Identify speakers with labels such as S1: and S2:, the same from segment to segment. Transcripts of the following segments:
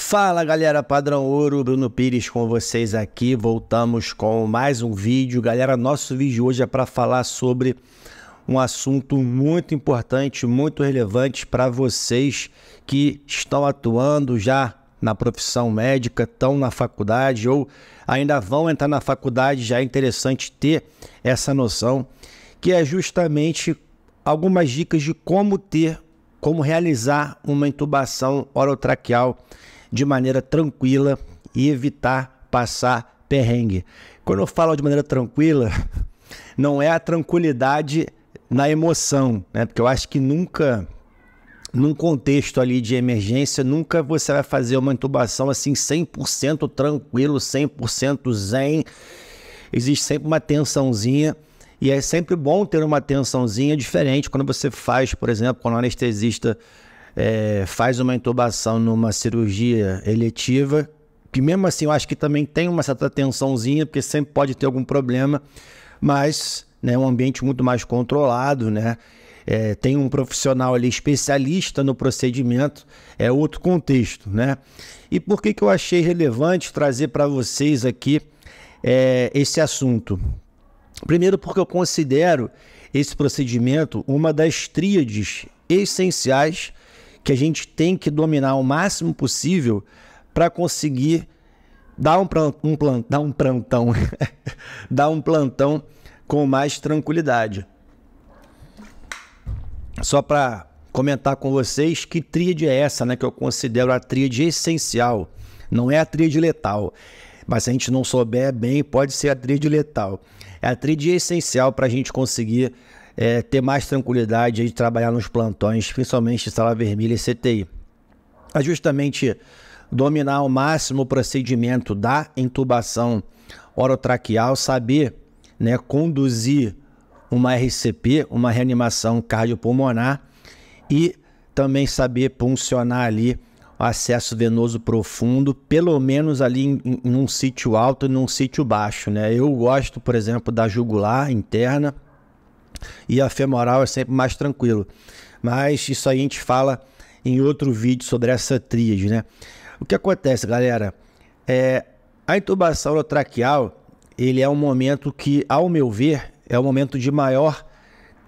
S1: Fala galera Padrão Ouro, Bruno Pires com vocês aqui. Voltamos com mais um vídeo. Galera, nosso vídeo hoje é para falar sobre um assunto muito importante, muito relevante para vocês que estão atuando já na profissão médica, estão na faculdade ou ainda vão entrar na faculdade. Já é interessante ter essa noção, que é justamente algumas dicas de como ter, como realizar uma intubação orotraqueal de maneira tranquila e evitar passar perrengue. Quando eu falo de maneira tranquila, não é a tranquilidade na emoção, né? Porque eu acho que nunca num contexto ali de emergência, nunca você vai fazer uma intubação assim 100% tranquilo, 100% zen. Existe sempre uma tensãozinha e é sempre bom ter uma tensãozinha diferente quando você faz, por exemplo, quando o anestesista é, faz uma intubação numa cirurgia eletiva, que mesmo assim eu acho que também tem uma certa tensãozinha, porque sempre pode ter algum problema, mas é né, um ambiente muito mais controlado, né? É, tem um profissional ali especialista no procedimento, é outro contexto, né? E por que, que eu achei relevante trazer para vocês aqui é, esse assunto? Primeiro, porque eu considero esse procedimento uma das tríades essenciais que a gente tem que dominar o máximo possível para conseguir dar um, um, dar um plantão, dar um plantão com mais tranquilidade. Só para comentar com vocês que tríade é essa, né, que eu considero a tríade essencial, não é a tríade letal. Mas se a gente não souber bem, pode ser a tríade letal. É a tríade essencial para a gente conseguir é, ter mais tranquilidade de trabalhar nos plantões, principalmente sala vermelha e CTI. É justamente dominar ao máximo o procedimento da intubação orotraqueal, saber né, conduzir uma RCP, uma reanimação cardiopulmonar e também saber puncionar ali o acesso venoso profundo, pelo menos ali em, em um sítio alto e num sítio baixo, né? Eu gosto, por exemplo, da jugular interna, e a femoral é sempre mais tranquilo. Mas isso aí a gente fala em outro vídeo sobre essa tríade, né? O que acontece, galera? É, a intubação orotraqueal, ele é um momento que, ao meu ver, é o um momento de maior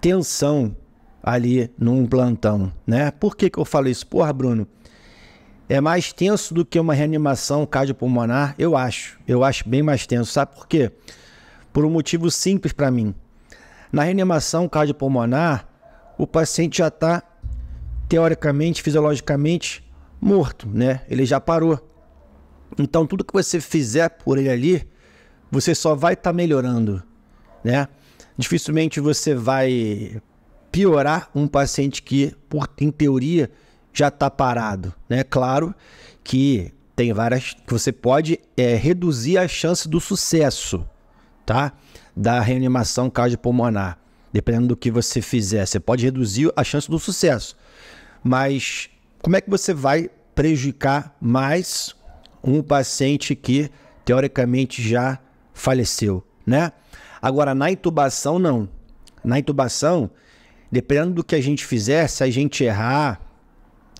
S1: tensão ali num plantão, né? Por que, que eu falo isso? Porra, Bruno, é mais tenso do que uma reanimação cardiopulmonar? Eu acho. Eu acho bem mais tenso. Sabe por quê? Por um motivo simples para mim. Na reanimação cardiopulmonar, o paciente já está, teoricamente, fisiologicamente, morto, né? Ele já parou. Então, tudo que você fizer por ele ali, você só vai estar tá melhorando, né? Dificilmente você vai piorar um paciente que, por, em teoria, já está parado, né? Claro que tem várias que você pode é, reduzir a chance do sucesso, tá? da reanimação cardiopulmonar. Dependendo do que você fizer, você pode reduzir a chance do sucesso. Mas como é que você vai prejudicar mais um paciente que teoricamente já faleceu, né? Agora na intubação não. Na intubação, dependendo do que a gente fizer, se a gente errar,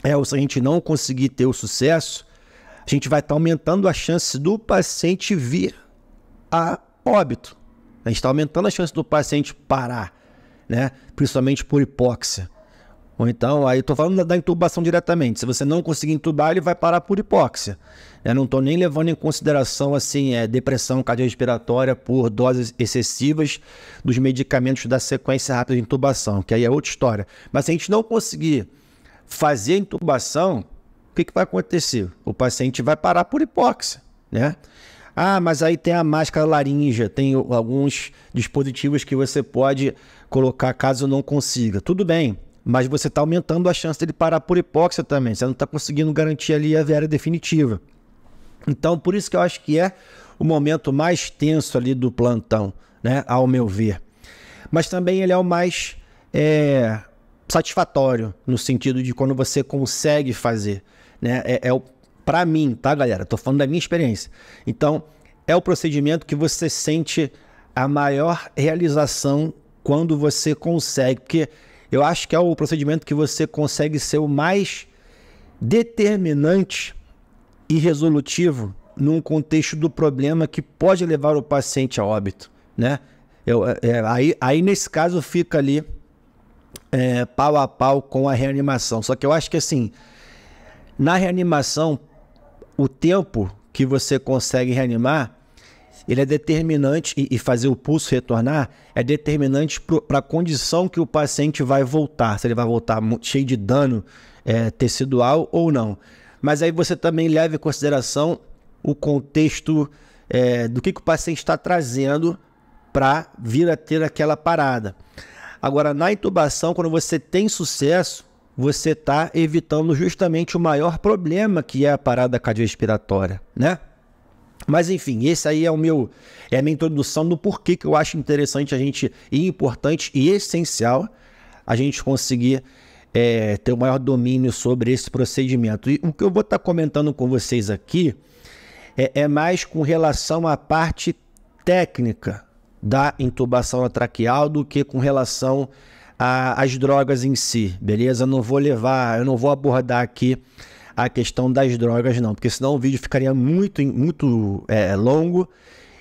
S1: é, ou se a gente não conseguir ter o sucesso, a gente vai estar tá aumentando a chance do paciente vir a óbito. A gente está aumentando a chance do paciente parar, né? Principalmente por hipóxia. Ou então, aí estou falando da, da, intubação diretamente. Se você não conseguir intubar, ele vai parar por hipóxia. Eu não estou nem levando em consideração assim é, depressão cardiorrespiratória por doses excessivas dos medicamentos da sequência rápida de intubação, que aí é outra história. Mas se a gente não conseguir fazer a intubação, o que, que vai acontecer? O paciente vai parar por hipóxia, né? Ah, mas aí tem a máscara laringe, tem alguns dispositivos que você pode colocar caso não consiga. Tudo bem, mas você está aumentando a chance dele parar por hipóxia também. Você não está conseguindo garantir ali a viária definitiva. Então, por isso que eu acho que é o momento mais tenso ali do plantão, né? Ao meu ver. Mas também ele é o mais é, satisfatório, no sentido de quando você consegue fazer. Né? É, é o para mim, tá, galera? Tô falando da minha experiência. Então, é o procedimento que você sente a maior realização quando você consegue, porque eu acho que é o procedimento que você consegue ser o mais determinante e resolutivo num contexto do problema que pode levar o paciente a óbito, né? Eu, é, é aí, aí nesse caso fica ali é, pau a pau com a reanimação. Só que eu acho que assim, na reanimação o tempo que você consegue reanimar, ele é determinante, e, e fazer o pulso retornar é determinante para a condição que o paciente vai voltar, se ele vai voltar cheio de dano é, tecidual ou não. Mas aí você também leva em consideração o contexto é, do que, que o paciente está trazendo para vir a ter aquela parada. Agora, na intubação, quando você tem sucesso, você está evitando justamente o maior problema que é a parada cardiorrespiratória, né? Mas enfim, esse aí é o meu é a minha introdução do porquê que eu acho interessante a gente e importante e essencial a gente conseguir é, ter o um maior domínio sobre esse procedimento. E o que eu vou estar tá comentando com vocês aqui é, é mais com relação à parte técnica da intubação traqueal do que com relação a, as drogas em si, beleza? Não vou levar, eu não vou abordar aqui a questão das drogas, não, porque senão o vídeo ficaria muito, muito é, longo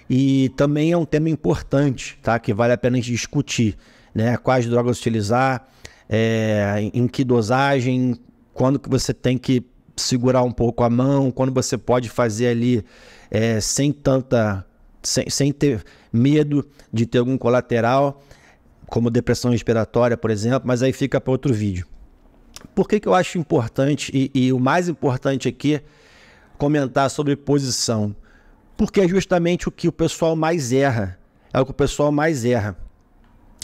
S1: e também é um tema importante, tá? Que vale a pena a gente discutir, né? Quais drogas utilizar, é, em que dosagem, quando que você tem que segurar um pouco a mão, quando você pode fazer ali é, sem tanta, sem, sem ter medo de ter algum colateral como depressão respiratória, por exemplo, mas aí fica para outro vídeo. Por que, que eu acho importante, e, e o mais importante aqui, comentar sobre posição? Porque é justamente o que o pessoal mais erra. É o que o pessoal mais erra.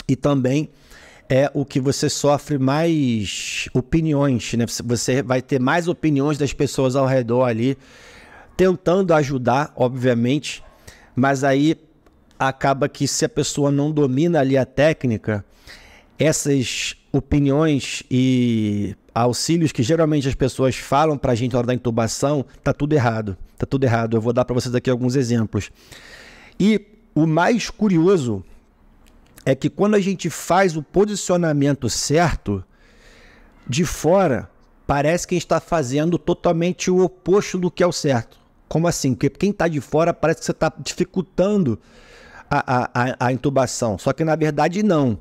S1: E também é o que você sofre mais opiniões, né? Você vai ter mais opiniões das pessoas ao redor ali, tentando ajudar, obviamente, mas aí acaba que se a pessoa não domina ali a técnica, essas opiniões e auxílios que geralmente as pessoas falam para a gente na hora da intubação, tá tudo errado, tá tudo errado. Eu vou dar para vocês aqui alguns exemplos. E o mais curioso é que quando a gente faz o posicionamento certo, de fora parece que a gente está fazendo totalmente o oposto do que é o certo. Como assim? Porque quem está de fora parece que você está dificultando a, a, a intubação. Só que na verdade não.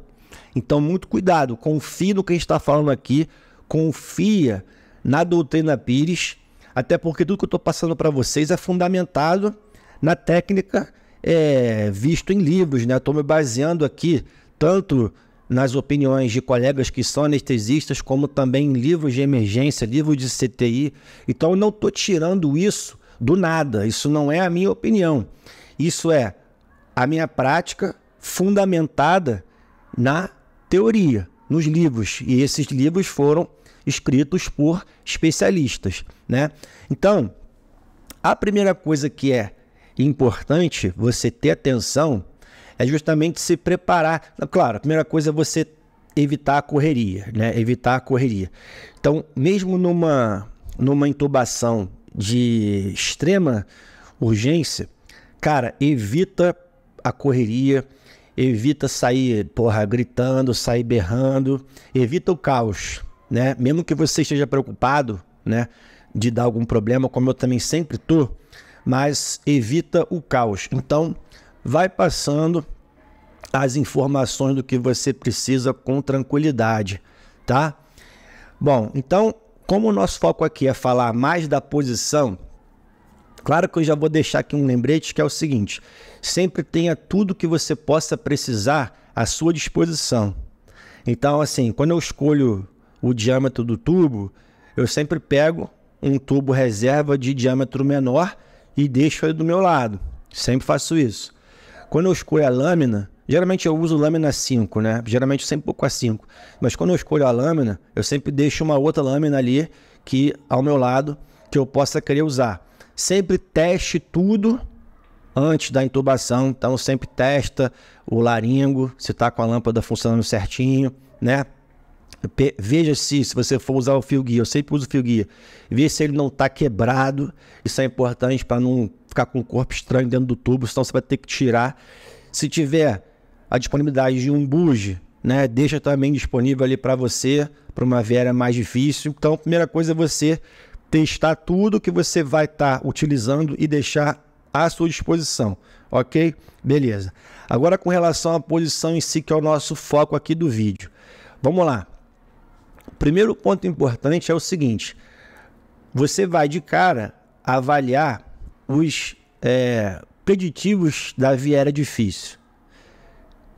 S1: Então, muito cuidado, confie no que a gente está falando aqui, confia na doutrina Pires, até porque tudo que eu estou passando para vocês é fundamentado na técnica é, visto em livros, né? Estou me baseando aqui tanto nas opiniões de colegas que são anestesistas, como também em livros de emergência, livros de CTI. Então, eu não estou tirando isso do nada, isso não é a minha opinião. Isso é a minha prática fundamentada na teoria, nos livros. E esses livros foram escritos por especialistas, né? Então, a primeira coisa que é importante você ter atenção é justamente se preparar. Claro, a primeira coisa é você evitar a correria, né? Evitar a correria. Então, mesmo numa numa intubação de extrema urgência, cara, evita a correria, evita sair, porra, gritando, sair berrando, evita o caos, né? Mesmo que você esteja preocupado, né, de dar algum problema, como eu também sempre tô, mas evita o caos. Então, vai passando as informações do que você precisa com tranquilidade, tá? Bom, então, como o nosso foco aqui é falar mais da posição, Claro que eu já vou deixar aqui um lembrete que é o seguinte: sempre tenha tudo que você possa precisar à sua disposição. Então, assim, quando eu escolho o diâmetro do tubo, eu sempre pego um tubo reserva de diâmetro menor e deixo ele do meu lado. Sempre faço isso. Quando eu escolho a lâmina, geralmente eu uso lâmina 5, né? Geralmente sempre pouco a 5. Mas quando eu escolho a lâmina, eu sempre deixo uma outra lâmina ali que ao meu lado que eu possa querer usar. Sempre teste tudo antes da intubação. Então, sempre testa o laringo, se está com a lâmpada funcionando certinho, né? Veja se, se você for usar o fio guia, eu sempre uso o fio guia, veja se ele não está quebrado. Isso é importante para não ficar com o corpo estranho dentro do tubo, senão você vai ter que tirar. Se tiver a disponibilidade de um buge, né? Deixa também disponível ali para você, para uma viária mais difícil. Então, a primeira coisa é você testar tudo que você vai estar tá utilizando e deixar à sua disposição, ok? Beleza. Agora com relação à posição em si, que é o nosso foco aqui do vídeo. Vamos lá. primeiro ponto importante é o seguinte: você vai de cara avaliar os é, preditivos da viera difícil.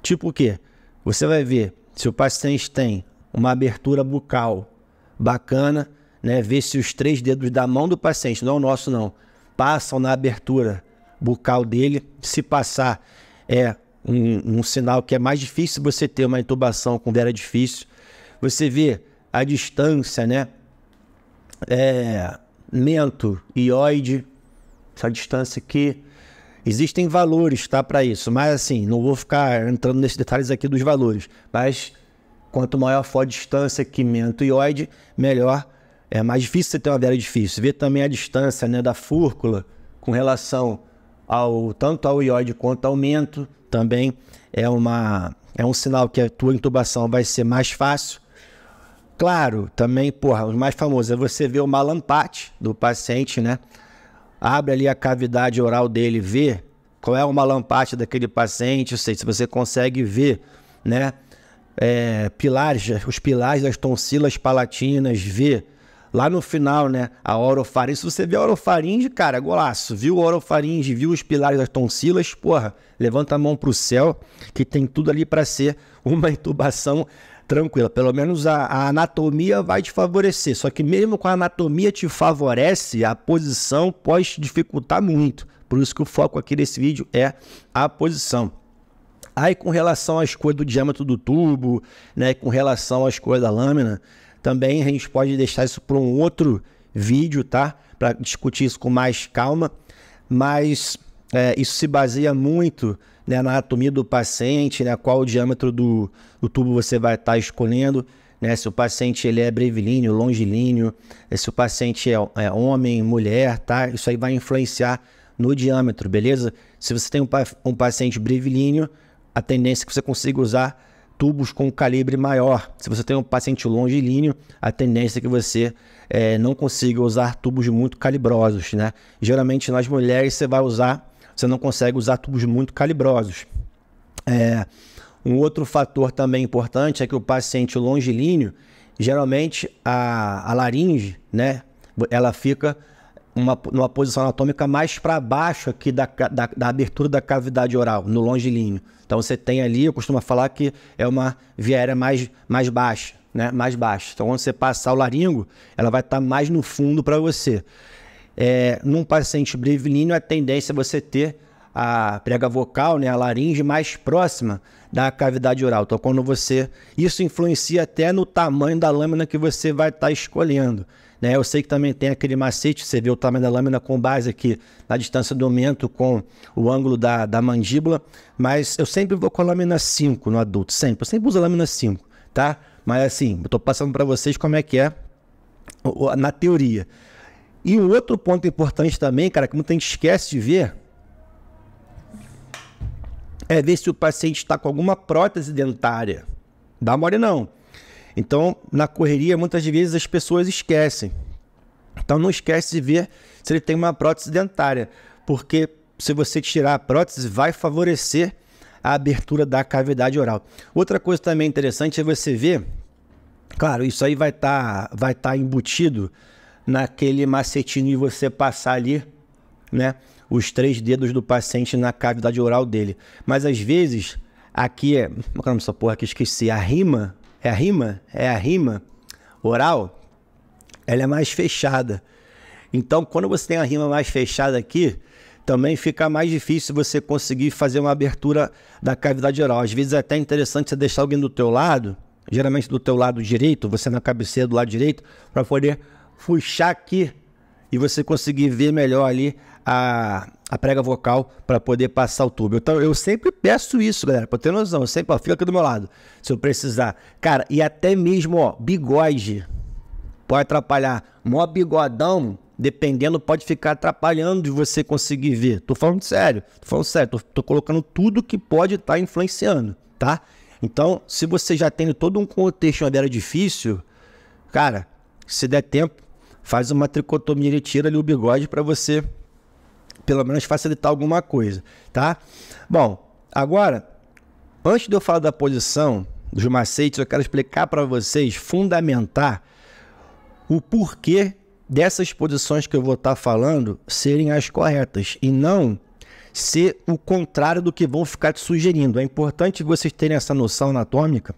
S1: Tipo o quê? Você vai ver se o paciente tem uma abertura bucal bacana, né, ver se os três dedos da mão do paciente, não é o nosso não, passam na abertura bucal dele. Se passar, é um, um sinal que é mais difícil você ter uma intubação com vera difícil. Você vê a distância, né? É, mento, ióide, essa distância aqui. Existem valores, tá, para isso, mas assim, não vou ficar entrando nesses detalhes aqui dos valores, mas quanto maior for a distância que mento ióide, melhor é mais difícil você ter uma viária difícil. Ver também a distância né, da fúrcula com relação ao tanto ao ióide quanto ao mento também é, uma, é um sinal que a tua intubação vai ser mais fácil. Claro, também, porra, os mais famosos é você ver o malampate do paciente, né? Abre ali a cavidade oral dele, vê qual é o malampate daquele paciente, ou seja, se você consegue ver, né? É, pilares, os pilares das tonsilas palatinas, ver Lá no final, né? A orofaringe. Se você vê a orofaringe, cara, é golaço. Viu a orofaringe, viu os pilares das tonsilas, porra, levanta a mão pro céu, que tem tudo ali para ser uma intubação tranquila. Pelo menos a, a, anatomia vai te favorecer. Só que mesmo com a anatomia te favorece, a posição pode te dificultar muito. Por isso que o foco aqui desse vídeo é a posição. Aí com relação às coisas do diâmetro do tubo, né, com relação às coisas da lâmina, também a gente pode deixar isso para um outro vídeo, tá? Para discutir isso com mais calma. Mas é, isso se baseia muito né, na anatomia do paciente, né, qual o diâmetro do, do tubo você vai estar tá escolhendo. Né, se o paciente ele é brevilíneo, longilíneo, é, se o paciente é, é, homem, mulher, tá? Isso aí vai influenciar no diâmetro, beleza? Se você tem um, um paciente brevilíneo, a tendência é que você consiga usar tubos com calibre maior. Se você tem um paciente longilíneo, a tendência é que você é, não consiga usar tubos muito calibrosos, né? Geralmente nas mulheres você vai usar, você não consegue usar tubos muito calibrosos. É, um outro fator também importante é que o paciente longilíneo, geralmente a, a laringe, né? Ela fica uma, numa posição anatômica mais para baixo aqui da, da, da, abertura da cavidade oral, no longilíneo. Então você tem ali, eu costumo falar que é uma via mais, mais baixa, né? Mais baixa. Então quando você passar o laringo, ela vai estar tá mais no fundo para você. É, num paciente brevilíneo, a tendência é você ter a prega vocal, né, a laringe mais próxima da cavidade oral. Então, quando você. Isso influencia até no tamanho da lâmina que você vai estar tá escolhendo. Né? Eu sei que também tem aquele macete, você vê o tamanho da lâmina com base aqui na distância do mento com o ângulo da, da mandíbula, mas eu sempre vou com a lâmina 5 no adulto, sempre. Eu sempre uso a lâmina 5, tá? Mas assim, eu estou passando para vocês como é que é na teoria. E um outro ponto importante também, cara, que muita gente esquece de ver, é ver se o paciente está com alguma prótese dentária. Dá mole não. Então, na correria, muitas vezes as pessoas esquecem. Então, não esquece de ver se ele tem uma prótese dentária, porque se você tirar a prótese, vai favorecer a abertura da cavidade oral. Outra coisa também interessante é você ver, claro, isso aí vai estar tá, vai tá embutido naquele macetinho e você passar ali, né, os três dedos do paciente na cavidade oral dele. Mas às vezes, aqui é, como é, é essa porra que esqueci, a rima é a rima, é a rima oral, ela é mais fechada. Então, quando você tem a rima mais fechada aqui, também fica mais difícil você conseguir fazer uma abertura da cavidade oral. Às vezes é até interessante você deixar alguém do teu lado, geralmente do teu lado direito, você na cabeceira do lado direito, para poder puxar aqui e você conseguir ver melhor ali a, a prega vocal para poder passar o tubo. Então eu sempre peço isso, galera, Pra ter noção. Eu sempre, ó, fica aqui do meu lado, se eu precisar. Cara, e até mesmo, ó, bigode pode atrapalhar. Mó bigodão, dependendo, pode ficar atrapalhando de você conseguir ver. Tô falando sério, tô falando sério, tô, tô colocando tudo que pode estar tá influenciando, tá? Então, se você já tem todo um contexto onde era difícil, cara, se der tempo, faz uma tricotomia e tira ali o bigode para você pelo menos facilitar alguma coisa, tá? Bom, agora, antes de eu falar da posição, dos macetes, eu quero explicar para vocês, fundamentar o porquê dessas posições que eu vou estar tá falando serem as corretas e não ser o contrário do que vão ficar te sugerindo. É importante vocês terem essa noção anatômica.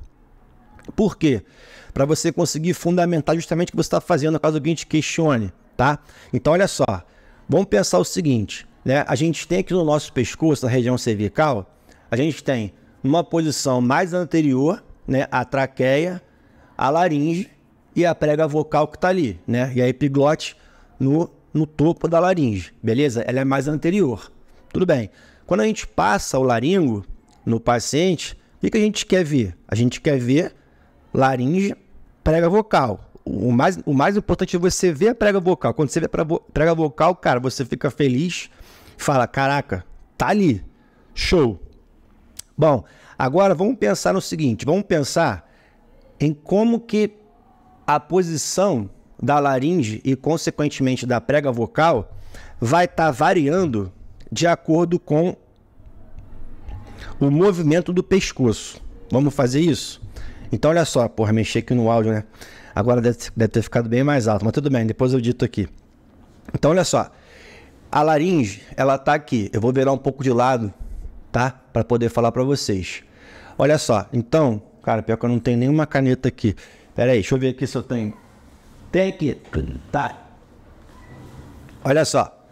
S1: Por quê? Para você conseguir fundamentar justamente o que você está fazendo, caso alguém te questione, tá? Então, olha só. Vamos pensar o seguinte, né? A gente tem aqui no nosso pescoço, na região cervical, a gente tem uma posição mais anterior, né, a traqueia, a laringe e a prega vocal que está ali, né? E a epiglote no, no topo da laringe, beleza? Ela é mais anterior. Tudo bem. Quando a gente passa o laringo no paciente, o que, que a gente quer ver? A gente quer ver laringe, prega vocal o, mais, o mais importante é você ver a prega vocal. Quando você vê a prega vocal, cara, você fica feliz, fala: caraca, tá ali, show. Bom, agora vamos pensar no seguinte: vamos pensar em como que a posição da laringe e, consequentemente, da prega vocal vai estar tá variando de acordo com o movimento do pescoço. Vamos fazer isso? Então, olha só, porra, mexer aqui no áudio, né? Agora deve, deve ter ficado bem mais alto, mas tudo bem, depois eu dito aqui. Então, olha só. A laringe, ela tá aqui. Eu vou virar um pouco de lado, tá? Para poder falar para vocês. Olha só. Então, cara, pior que eu não tenho nenhuma caneta aqui. Pera aí, deixa eu ver aqui se eu tenho. Tem aqui. Tá. Olha só.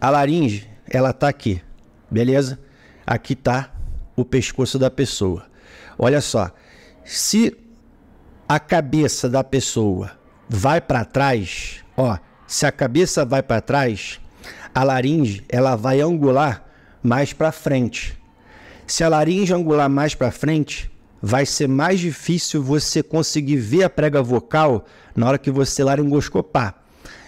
S1: A laringe, ela tá aqui. Beleza? Aqui tá o pescoço da pessoa. Olha só. Se a cabeça da pessoa vai para trás, ó, se a cabeça vai para trás, a laringe ela vai angular mais para frente. Se a laringe angular mais para frente, vai ser mais difícil você conseguir ver a prega vocal na hora que você laringoscopar.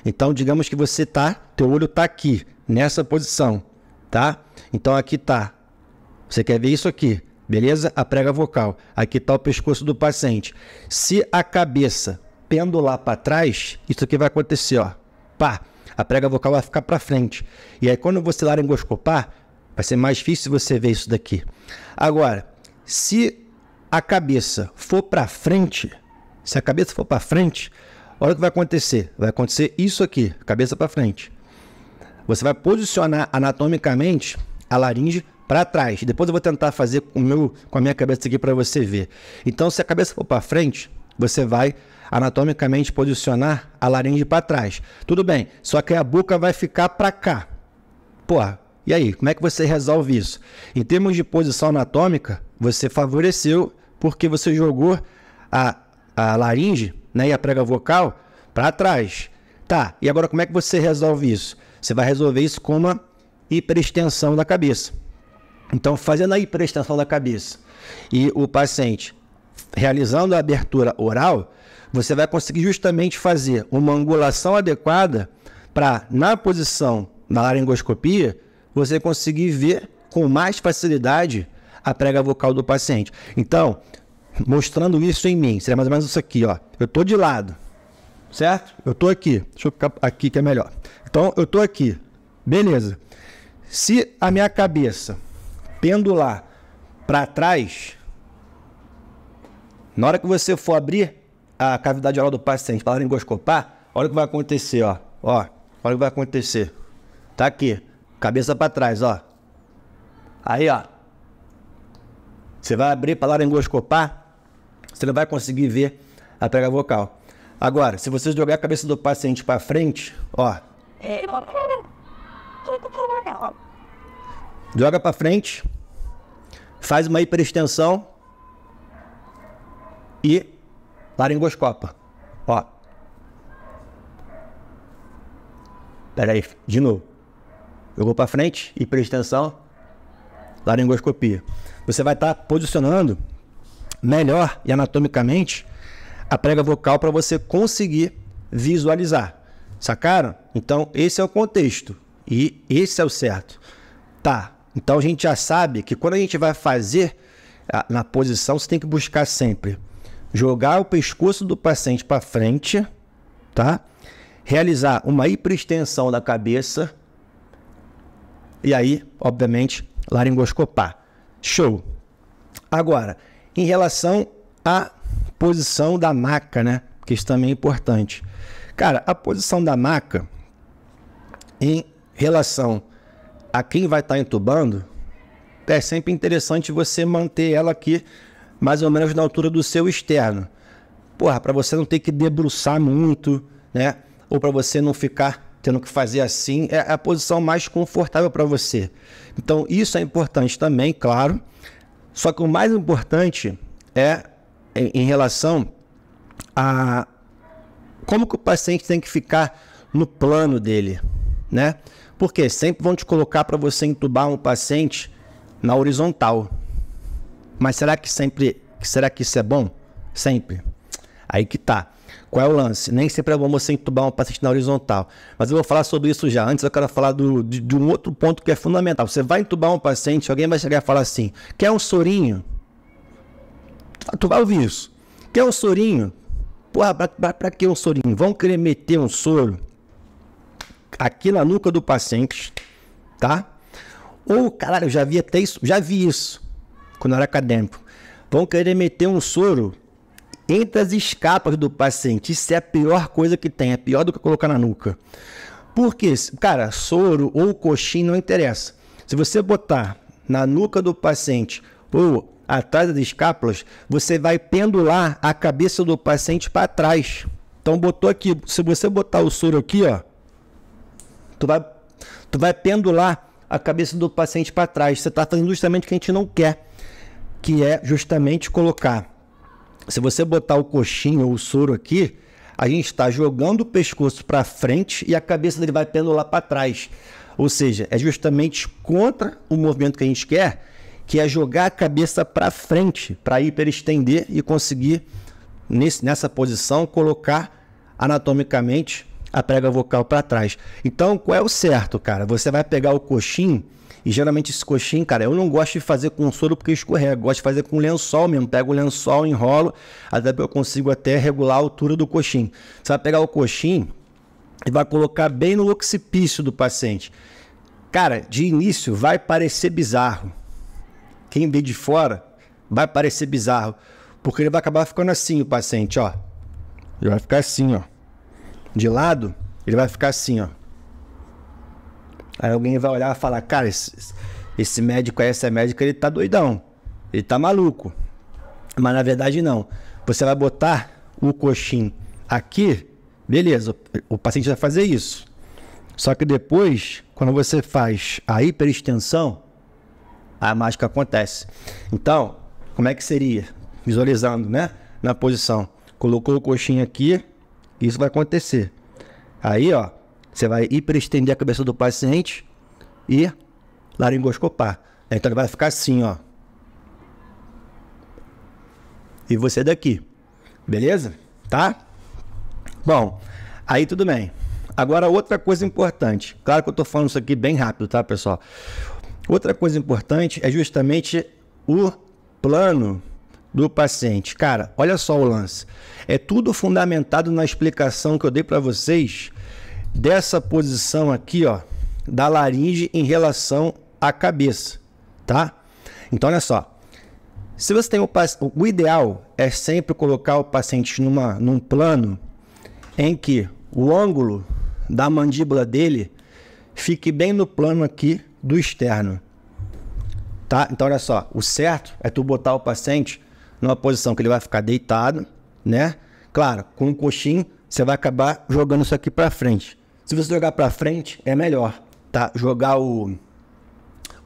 S1: Então, digamos que você tá, teu olho tá aqui, nessa posição, tá? Então aqui tá. Você quer ver isso aqui? beleza? A prega vocal. Aqui está o pescoço do paciente. Se a cabeça pendular para trás, isso aqui vai acontecer, ó. Pá, a prega vocal vai ficar para frente. E aí quando você laringoscopar, vai ser mais difícil você ver isso daqui. Agora, se a cabeça for para frente, se a cabeça for para frente, olha o que vai acontecer. Vai acontecer isso aqui, cabeça para frente. Você vai posicionar anatomicamente a laringe para trás. Depois eu vou tentar fazer com, meu, com a minha cabeça aqui para você ver. Então, se a cabeça for para frente, você vai anatomicamente posicionar a laringe para trás. Tudo bem, só que a boca vai ficar para cá. Pô, e aí, como é que você resolve isso? Em termos de posição anatômica, você favoreceu porque você jogou a, a laringe né, e a prega vocal para trás. Tá, e agora como é que você resolve isso? Você vai resolver isso com uma hiperextensão da cabeça. Então, fazendo a hiperextensão da cabeça e o paciente realizando a abertura oral, você vai conseguir justamente fazer uma angulação adequada para, na posição da laringoscopia, você conseguir ver com mais facilidade a prega vocal do paciente. Então, mostrando isso em mim, seria mais ou menos isso aqui, ó. Eu tô de lado, certo? Eu tô aqui. Deixa eu ficar aqui que é melhor. Então, eu tô aqui. Beleza. Se a minha cabeça pendular para trás, na hora que você for abrir a cavidade oral do paciente para laringoscopar, olha o que vai acontecer, ó. Ó, olha o que vai acontecer. Tá aqui, cabeça para trás, ó. Aí, ó. Você vai abrir para laringoscopar, você não vai conseguir ver a pega vocal. Agora, se você jogar a cabeça do paciente para frente, ó. É, Joga para frente, faz uma hiperextensão e laringoscopa. Ó. Peraí, de novo. Jogou para frente, hiperextensão, laringoscopia. Você vai estar tá posicionando melhor e anatomicamente a prega vocal para você conseguir visualizar. Sacaram? Então, esse é o contexto e esse é o certo. Tá, então a gente já sabe que quando a gente vai fazer ah, na posição, você tem que buscar sempre jogar o pescoço do paciente para frente, tá? Realizar uma hiperextensão da cabeça e aí, obviamente, laringoscopar. Show. Agora, em relação à posição da maca, né? Que isso também é importante. Cara, a posição da maca em relação a quem vai estar tá entubando, é sempre interessante você manter ela aqui mais ou menos na altura do seu externo. Porra, para você não ter que debruçar muito, né? Ou para você não ficar tendo que fazer assim, é a posição mais confortável para você. Então, isso é importante também, claro. Só que o mais importante é em relação a como que o paciente tem que ficar no plano dele, né? Porque sempre vão te colocar para você entubar um paciente na horizontal. Mas será que sempre, será que isso é bom? Sempre. Aí que tá. Qual é o lance? Nem sempre é bom você entubar um paciente na horizontal. Mas eu vou falar sobre isso já. Antes eu quero falar do, de, de um outro ponto que é fundamental. Você vai entubar um paciente, alguém vai chegar e falar assim: quer um sorinho? Tu vai ouvir isso. Quer um sorinho? Porra, pra, pra, pra que um sorinho? Vão querer meter um soro aqui na nuca do paciente, tá? Ou, caralho, eu já vi até isso, já vi isso quando era acadêmico. Vão querer meter um soro entre as escapas do paciente. Isso é a pior coisa que tem, é pior do que colocar na nuca. Porque, cara, soro ou coxinha não interessa. Se você botar na nuca do paciente ou atrás das escápulas, você vai pendular a cabeça do paciente para trás. Então botou aqui, se você botar o soro aqui, ó, Tu vai, tu vai pendular a cabeça do paciente para trás. Você está fazendo justamente o que a gente não quer, que é justamente colocar. Se você botar o coxinho ou o soro aqui, a gente está jogando o pescoço para frente e a cabeça dele vai pendular para trás. Ou seja, é justamente contra o movimento que a gente quer, que é jogar a cabeça para frente, para hiperestender e conseguir, nesse, nessa posição, colocar anatomicamente a prega vocal para trás. Então, qual é o certo, cara? Você vai pegar o coxim, e geralmente esse coxim, cara, eu não gosto de fazer com soro porque escorrega, gosto de fazer com lençol mesmo. Pego o lençol, enrolo, até que eu consigo até regular a altura do coxim. Você vai pegar o coxim e vai colocar bem no occipício do paciente. Cara, de início vai parecer bizarro. Quem vê de fora vai parecer bizarro, porque ele vai acabar ficando assim o paciente, ó. Ele vai ficar assim, ó de lado, ele vai ficar assim, ó. Aí alguém vai olhar e falar, cara, esse, esse médico aí, essa médica, ele tá doidão. Ele tá maluco. Mas na verdade não. Você vai botar o coxim aqui, beleza, o, o paciente vai fazer isso. Só que depois, quando você faz a hiperextensão, a mágica acontece. Então, como é que seria? Visualizando, né? Na posição. Colocou o coxinho aqui, isso vai acontecer. Aí, ó, você vai hiperestender a cabeça do paciente e laringoscopar. Então ele vai ficar assim, ó. E você daqui. Beleza? Tá? Bom, aí tudo bem. Agora, outra coisa importante. Claro que eu estou falando isso aqui bem rápido, tá, pessoal? Outra coisa importante é justamente o plano do paciente. Cara, olha só o lance. É tudo fundamentado na explicação que eu dei para vocês dessa posição aqui, ó, da laringe em relação à cabeça, tá? Então, olha só. Se você tem o, o ideal é sempre colocar o paciente numa, num plano em que o ângulo da mandíbula dele fique bem no plano aqui do externo. Tá? Então olha só, o certo é tu botar o paciente numa posição que ele vai ficar deitado, né? Claro, com o coxinho, você vai acabar jogando isso aqui para frente. Se você jogar para frente, é melhor, tá? Jogar o,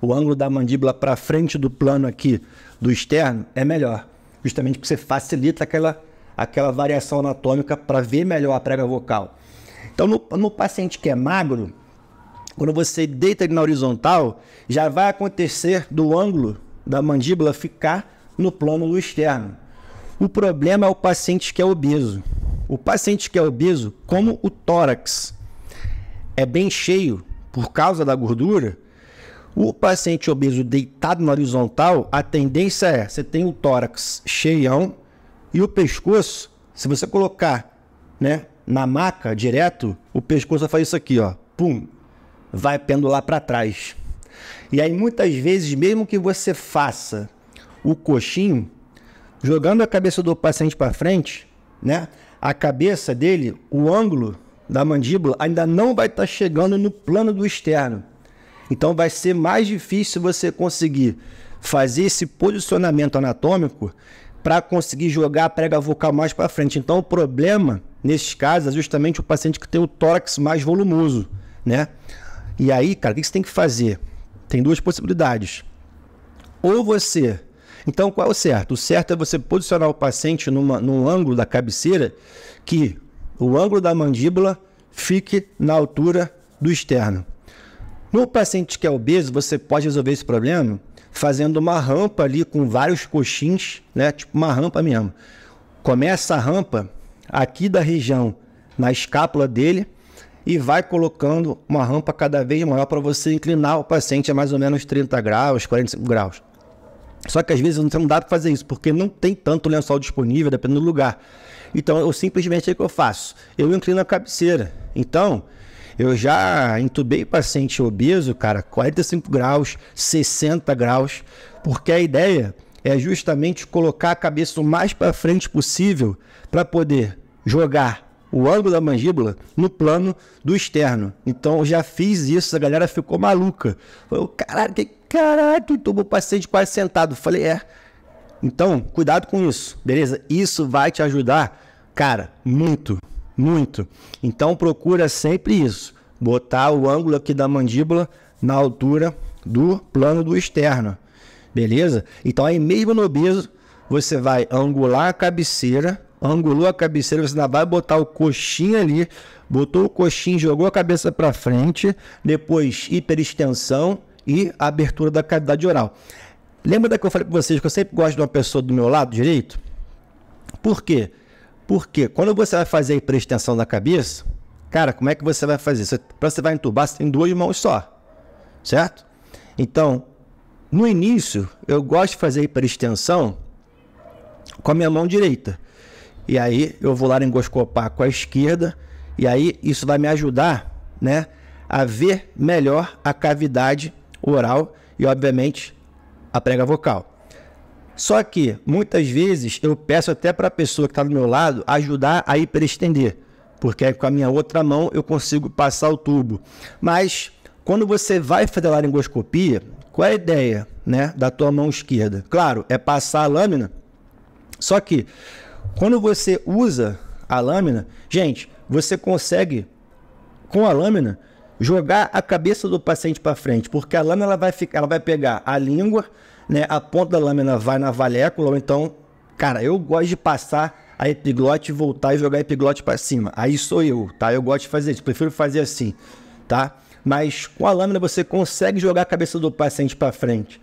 S1: o ângulo da mandíbula para frente do plano aqui do externo é melhor, justamente porque você facilita aquela, aquela variação anatômica para ver melhor a prega vocal. Então, no, no paciente que é magro, quando você deita ele na horizontal, já vai acontecer do ângulo da mandíbula ficar no plano externo. O problema é o paciente que é obeso. O paciente que é obeso, como o tórax é bem cheio por causa da gordura, o paciente obeso deitado na horizontal, a tendência é você tem o tórax cheião e o pescoço, se você colocar, né, na maca direto, o pescoço vai fazer isso aqui, ó, pum, vai pendular para trás. E aí muitas vezes, mesmo que você faça o coxinho, jogando a cabeça do paciente para frente, né? A cabeça dele, o ângulo da mandíbula ainda não vai estar tá chegando no plano do externo. Então vai ser mais difícil você conseguir fazer esse posicionamento anatômico para conseguir jogar a prega vocal mais para frente. Então o problema nesses casos é justamente o paciente que tem o tórax mais volumoso, né? E aí, cara, o que você tem que fazer? Tem duas possibilidades. Ou você então, qual é o certo? O certo é você posicionar o paciente numa, num ângulo da cabeceira que o ângulo da mandíbula fique na altura do externo. No paciente que é obeso, você pode resolver esse problema fazendo uma rampa ali com vários coxins, né? Tipo uma rampa mesmo. Começa a rampa aqui da região na escápula dele e vai colocando uma rampa cada vez maior para você inclinar o paciente a mais ou menos 30 graus, 45 graus. Só que às vezes não dá para fazer isso, porque não tem tanto lençol disponível, dependendo do lugar. Então, eu simplesmente, o que eu faço? Eu inclino a cabeceira. Então, eu já entubei paciente obeso, cara, 45 graus, 60 graus, porque a ideia é justamente colocar a cabeça o mais para frente possível para poder jogar o ângulo da mandíbula no plano do externo. Então eu já fiz isso, a galera ficou maluca. Falou, caralho, que Caralho, tu tomou o de quase sentado. Falei, é. Então, cuidado com isso, beleza? Isso vai te ajudar, cara, muito, muito. Então, procura sempre isso. Botar o ângulo aqui da mandíbula na altura do plano do externo, beleza? Então, aí mesmo no obeso, você vai angular a cabeceira, angulou a cabeceira, você ainda vai botar o coxinho ali, botou o coxinho, jogou a cabeça para frente, depois hiperextensão, e a abertura da cavidade oral. Lembra da que eu falei para vocês que eu sempre gosto de uma pessoa do meu lado direito? Por quê? Porque quando você vai fazer a extensão da cabeça, cara, como é que você vai fazer? Você, para você vai entubar, você tem duas mãos só, certo? Então, no início, eu gosto de fazer a hiperextensão com a minha mão direita. E aí eu vou laringoscopar com a esquerda, e aí isso vai me ajudar, né, a ver melhor a cavidade o oral e, obviamente, a prega vocal. Só que muitas vezes eu peço até para a pessoa que está do meu lado ajudar a hiperestender, porque com a minha outra mão eu consigo passar o tubo. Mas quando você vai fazer a laringoscopia, qual é a ideia né, da tua mão esquerda? Claro, é passar a lâmina. Só que quando você usa a lâmina, gente, você consegue com a lâmina jogar a cabeça do paciente para frente, porque a lâmina ela vai, ficar, ela vai pegar a língua, né? A ponta da lâmina vai na valécula, ou então, cara, eu gosto de passar a epiglote voltar e jogar a epiglote para cima. Aí sou eu, tá? Eu gosto de fazer isso, prefiro fazer assim, tá? Mas com a lâmina você consegue jogar a cabeça do paciente para frente.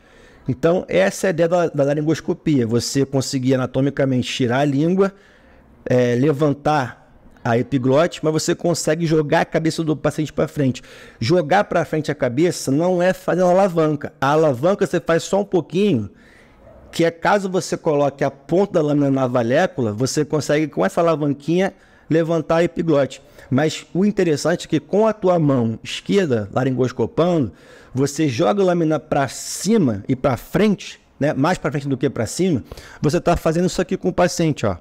S1: Então, essa é a ideia da, da laringoscopia, você conseguir anatomicamente tirar a língua, é, levantar a epiglote, mas você consegue jogar a cabeça do paciente para frente. Jogar para frente a cabeça não é fazer uma alavanca. A alavanca você faz só um pouquinho, que é caso você coloque a ponta da lâmina na valécula, você consegue com essa alavanquinha levantar a epiglote. Mas o interessante é que com a tua mão esquerda, laringoscopando, você joga a lâmina para cima e para frente, né? mais para frente do que para cima, você está fazendo isso aqui com o paciente, ó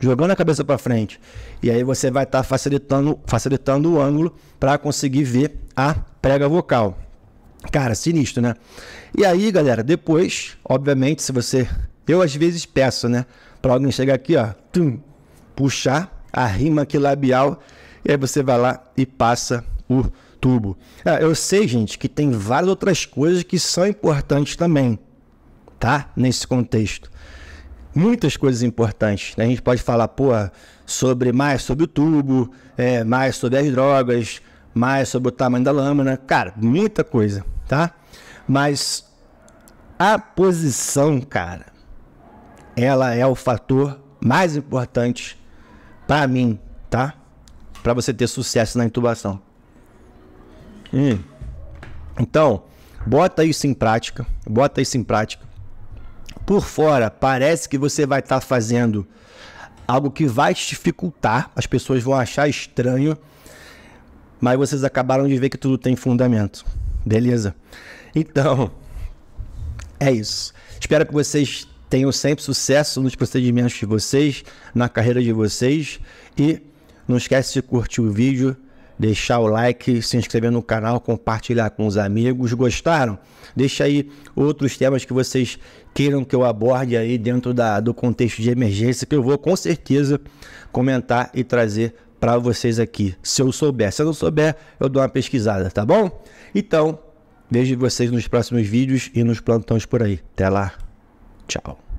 S1: jogando a cabeça para frente. E aí você vai estar tá facilitando, facilitando o ângulo para conseguir ver a prega vocal. Cara, sinistro, né? E aí, galera, depois, obviamente, se você. Eu às vezes peço, né? Para alguém chegar aqui, ó, tum, puxar a rima aqui labial, e aí você vai lá e passa o tubo. É, eu sei, gente, que tem várias outras coisas que são importantes também, tá? Nesse contexto muitas coisas importantes. Né? A gente pode falar, porra, sobre mais sobre o tubo, é, mais sobre as drogas, mais sobre o tamanho da lâmina, cara, muita coisa, tá? Mas a posição, cara, ela é o fator mais importante para mim, tá? Para você ter sucesso na intubação. Hum. Então, bota isso em prática, bota isso em prática por fora parece que você vai estar tá fazendo algo que vai te dificultar, as pessoas vão achar estranho, mas vocês acabaram de ver que tudo tem fundamento. Beleza? Então, é isso. Espero que vocês tenham sempre sucesso nos procedimentos de vocês, na carreira de vocês e não esquece de curtir o vídeo deixar o like, se inscrever no canal, compartilhar com os amigos. Gostaram? Deixa aí outros temas que vocês queiram que eu aborde aí dentro da, do contexto de emergência, que eu vou com certeza comentar e trazer para vocês aqui. Se eu souber, se eu não souber, eu dou uma pesquisada, tá bom? Então, vejo vocês nos próximos vídeos e nos plantões por aí. Até lá. Tchau.